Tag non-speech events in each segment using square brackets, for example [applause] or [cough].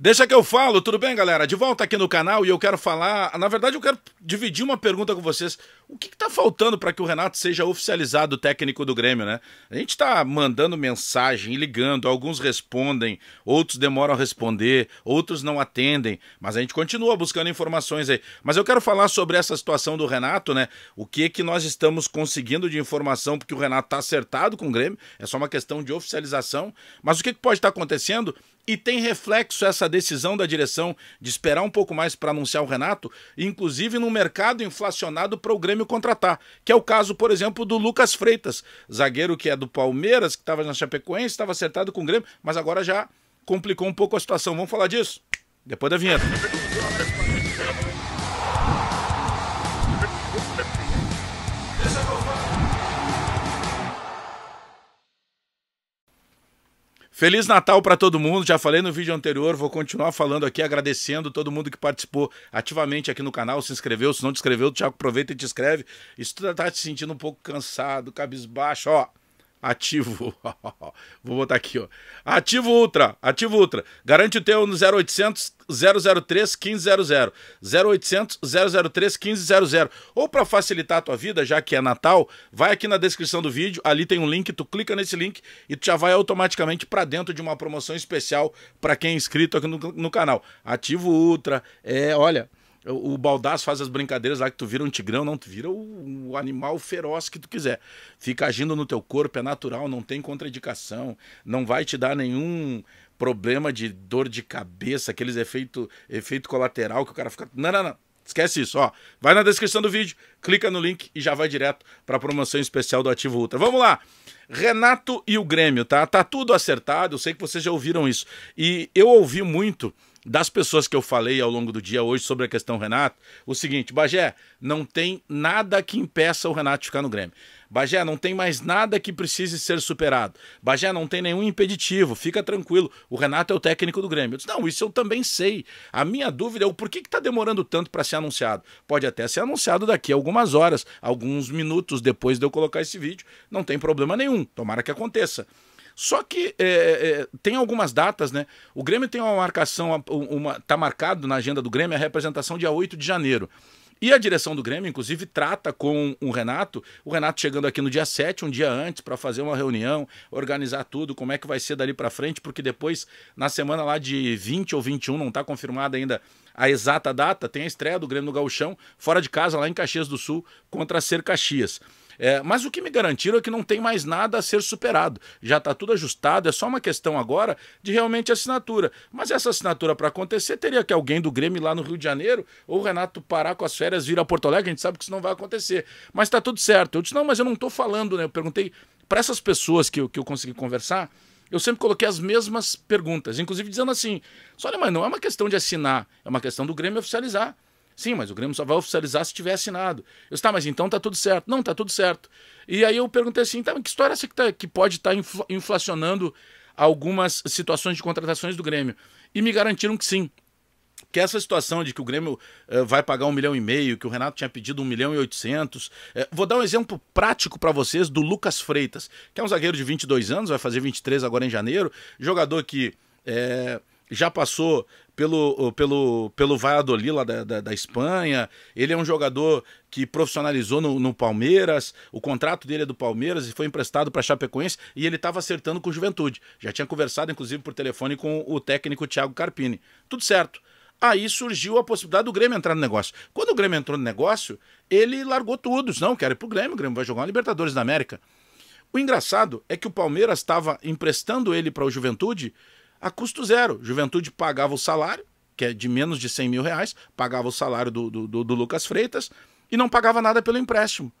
Deixa que eu falo, tudo bem, galera? De volta aqui no canal e eu quero falar. Na verdade, eu quero dividir uma pergunta com vocês. O que está faltando para que o Renato seja oficializado técnico do Grêmio, né? A gente está mandando mensagem, ligando, alguns respondem, outros demoram a responder, outros não atendem, mas a gente continua buscando informações aí. Mas eu quero falar sobre essa situação do Renato, né? O que que nós estamos conseguindo de informação, porque o Renato está acertado com o Grêmio, é só uma questão de oficialização. Mas o que, que pode estar tá acontecendo e tem reflexo essa decisão da direção de esperar um pouco mais para anunciar o Renato, inclusive no mercado inflacionado para o Grêmio contratar, que é o caso, por exemplo, do Lucas Freitas, zagueiro que é do Palmeiras, que estava na Chapecoense, estava acertado com o Grêmio, mas agora já complicou um pouco a situação. Vamos falar disso depois da vinheta. Feliz Natal para todo mundo. Já falei no vídeo anterior, vou continuar falando aqui, agradecendo todo mundo que participou ativamente aqui no canal, se inscreveu, se não te inscreveu, já aproveita e te inscreve. E se tu tá te sentindo um pouco cansado, cabisbaixo, ó, Ativo. [laughs] Vou botar aqui, ó. Ativo Ultra. Ativo Ultra. Garante o teu no 0800 003 1500. 0800 003 1500. Ou para facilitar a tua vida, já que é Natal, vai aqui na descrição do vídeo, ali tem um link, tu clica nesse link e tu já vai automaticamente para dentro de uma promoção especial para quem é inscrito aqui no, no canal. Ativo Ultra. É, olha, o Baldaço faz as brincadeiras lá que tu vira um tigrão, não, tu vira o, o, animal feroz que tu quiser. Fica agindo no teu corpo, é natural, não tem contraindicação, não vai te dar nenhum problema de dor de cabeça, aqueles efeito, efeito colateral que o cara fica. Não, não, não. Esquece isso, ó. Vai na descrição do vídeo, clica no link e já vai direto para promoção especial do Ativo Ultra. Vamos lá. Renato e o Grêmio, tá? Tá tudo acertado, eu sei que vocês já ouviram isso. E eu ouvi muito das pessoas que eu falei ao longo do dia hoje sobre a questão Renato, o seguinte, Bagé, não tem nada que impeça o Renato de ficar no Grêmio. Bagé, não tem mais nada que precise ser superado. Bagé, não tem nenhum impeditivo, fica tranquilo. O Renato é o técnico do Grêmio. Eu disse, não, isso eu também sei. A minha dúvida é o porquê que está demorando tanto para ser anunciado. Pode até ser anunciado daqui a algumas horas, alguns minutos depois de eu colocar esse vídeo. Não tem problema nenhum, tomara que aconteça. Só que é, é, tem algumas datas, né? O Grêmio tem uma marcação, uma, tá marcado na agenda do Grêmio a representação dia 8 de janeiro. E a direção do Grêmio, inclusive, trata com o Renato, o Renato chegando aqui no dia 7, um dia antes, para fazer uma reunião, organizar tudo, como é que vai ser dali para frente, porque depois, na semana lá de 20 ou 21, não está confirmada ainda a exata data, tem a estreia do Grêmio no Gauchão, fora de casa, lá em Caxias do Sul, contra a Ser Caxias. É, mas o que me garantiram é que não tem mais nada a ser superado. Já está tudo ajustado, é só uma questão agora de realmente assinatura. Mas essa assinatura para acontecer teria que alguém do Grêmio lá no Rio de Janeiro ou o Renato parar com as férias vir a Porto Alegre, a gente sabe que isso não vai acontecer. Mas está tudo certo. Eu disse, não, mas eu não estou falando, né? Eu perguntei para essas pessoas que eu, que eu consegui conversar, eu sempre coloquei as mesmas perguntas, inclusive dizendo assim: olha, mas não é uma questão de assinar, é uma questão do Grêmio oficializar. Sim, mas o Grêmio só vai oficializar se tiver assinado. Eu disse, tá, mas então tá tudo certo. Não, tá tudo certo. E aí eu perguntei assim, tá, que história é essa que, tá, que pode estar tá infla inflacionando algumas situações de contratações do Grêmio? E me garantiram que sim. Que essa situação de que o Grêmio uh, vai pagar um milhão e meio, que o Renato tinha pedido um milhão e oitocentos. Uh, vou dar um exemplo prático para vocês do Lucas Freitas, que é um zagueiro de 22 anos, vai fazer 23 agora em janeiro, jogador que... Uh, já passou pelo, pelo, pelo Valladolid lá da, da, da, Espanha. Ele é um jogador que profissionalizou no, no, Palmeiras. O contrato dele é do Palmeiras e foi emprestado para Chapecoense. E ele estava acertando com o Juventude. Já tinha conversado, inclusive, por telefone com o técnico Thiago Carpini. Tudo certo. Aí surgiu a possibilidade do Grêmio entrar no negócio. Quando o Grêmio entrou no negócio, ele largou tudo. Não, quero ir pro Grêmio, o Grêmio vai jogar na Libertadores da América. O engraçado é que o Palmeiras estava emprestando ele para o Juventude a custo zero. Juventude pagava o salário, que é de menos de 100 mil reais, pagava o salário do, do, do Lucas Freitas e não pagava nada pelo empréstimo.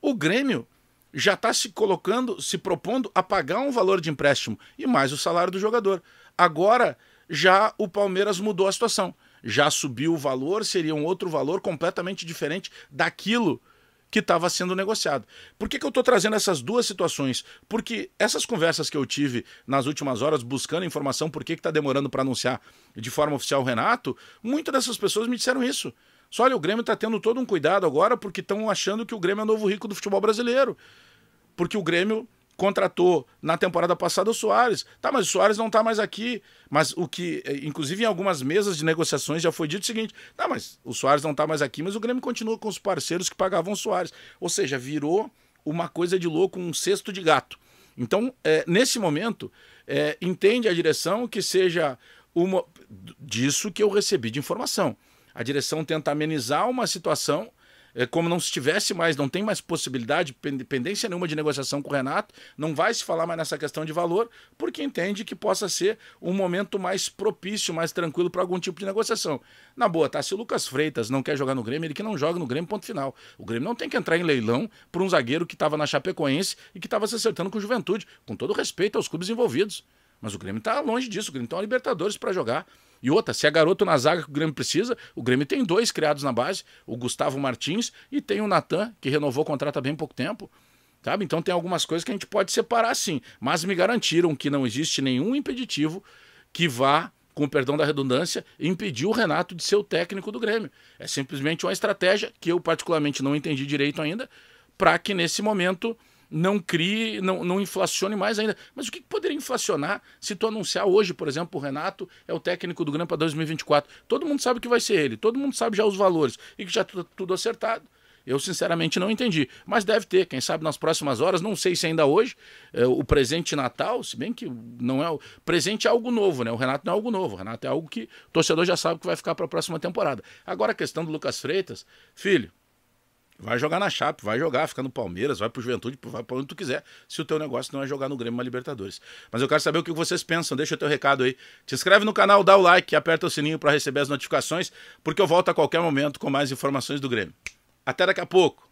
O Grêmio já está se colocando, se propondo a pagar um valor de empréstimo e mais o salário do jogador. Agora já o Palmeiras mudou a situação. Já subiu o valor, seria um outro valor completamente diferente daquilo que estava sendo negociado. Por que, que eu estou trazendo essas duas situações? Porque essas conversas que eu tive nas últimas horas, buscando informação por que está demorando para anunciar de forma oficial o Renato, muitas dessas pessoas me disseram isso. Só olha, o Grêmio está tendo todo um cuidado agora porque estão achando que o Grêmio é o novo rico do futebol brasileiro. Porque o Grêmio contratou na temporada passada o Soares. Tá, mas o Soares não tá mais aqui. Mas o que, eh, inclusive em algumas mesas de negociações já foi dito o seguinte: tá, mas o Soares não tá mais aqui, mas o Grêmio continua com os parceiros que pagavam o Soares. Ou seja, virou uma coisa de louco, um cesto de gato. Então, é, nesse momento, é, entende a direção que seja uma. disso que eu recebi de informação. A direção tenta amenizar uma situação é como não se tivesse mais, não tem mais possibilidade, dependência nenhuma de negociação com o Renato, não vai se falar mais nessa questão de valor, porque entende que possa ser um momento mais propício, mais tranquilo para algum tipo de negociação. Na boa, tá? Se o Lucas Freitas não quer jogar no Grêmio, ele que não joga no Grêmio, ponto final. O Grêmio não tem que entrar em leilão por um zagueiro que estava na Chapecoense e que estava se acertando com o Juventude, com todo respeito aos clubes envolvidos. Mas o Grêmio está longe disso, o Grêmio tem tá Libertadores para jogar. E outra, se é garoto na zaga que o Grêmio precisa, o Grêmio tem dois criados na base, o Gustavo Martins e tem o Natan, que renovou o contrato há bem pouco tempo. Sabe? Então tem algumas coisas que a gente pode separar sim, mas me garantiram que não existe nenhum impeditivo que vá, com o perdão da redundância, impedir o Renato de ser o técnico do Grêmio. É simplesmente uma estratégia que eu particularmente não entendi direito ainda, para que nesse momento não crie, não, não inflacione mais ainda. Mas o que poderia inflacionar se tu anunciar hoje, por exemplo, o Renato é o técnico do Grêmio para 2024? Todo mundo sabe que vai ser ele, todo mundo sabe já os valores e que já tá tudo acertado. Eu sinceramente não entendi, mas deve ter, quem sabe nas próximas horas, não sei se ainda hoje, é, o presente Natal, se bem que não é o presente é algo novo, né? O Renato não é algo novo, o Renato é algo que o torcedor já sabe que vai ficar para a próxima temporada. Agora a questão do Lucas Freitas, filho, Vai jogar na Chape, vai jogar, fica no Palmeiras, vai pro Juventude, vai pra onde tu quiser, se o teu negócio não é jogar no Grêmio uma Libertadores. Mas eu quero saber o que vocês pensam, deixa o teu recado aí. Te inscreve no canal, dá o like, aperta o sininho para receber as notificações, porque eu volto a qualquer momento com mais informações do Grêmio. Até daqui a pouco.